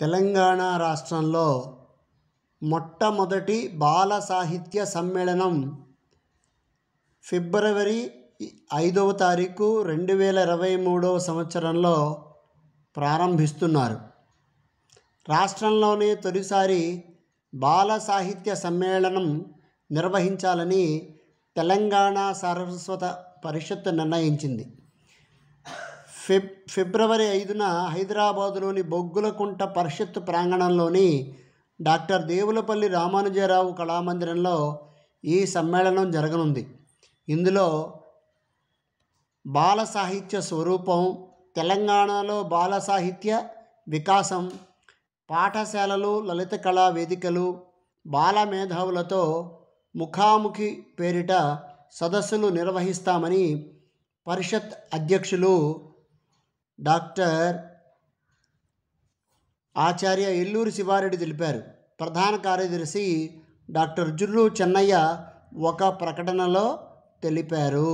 తెలంగాణ రాష్ట్రంలో మొట్టమొదటి బాల సాహిత్య సమ్మేళనం ఫిబ్రవరి ఐదవ తారీఖు రెండు వేల ఇరవై మూడవ సంవత్సరంలో ప్రారంభిస్తున్నారు రాష్ట్రంలోనే తొలిసారి బాల సాహిత్య సమ్మేళనం నిర్వహించాలని తెలంగాణ సారస్వత పరిషత్ నిర్ణయించింది ఫిబ్ ఫిబ్రవరి ఐదున హైదరాబాదులోని బొగ్గులకుంట పరిషత్ ప్రాంగణంలోని డాక్టర్ దేవులపల్లి రామానుజరావు కళామందిరంలో ఈ సమ్మేళనం జరగనుంది ఇందులో బాల సాహిత్య స్వరూపం తెలంగాణలో బాల సాహిత్య వికాసం పాఠశాలలు లలిత కళా వేదికలు బాల మేధావులతో ముఖాముఖి పేరిట సదస్సులు నిర్వహిస్తామని పరిషత్ అధ్యక్షులు డాక్టర్ ఆచార్య ఎల్లూరి శివారెడ్డి తెలిపారు ప్రధాన కార్యదర్శి డాక్టర్ జుర్రు చెన్నయ్య ఒక ప్రకటనలో తెలిపారు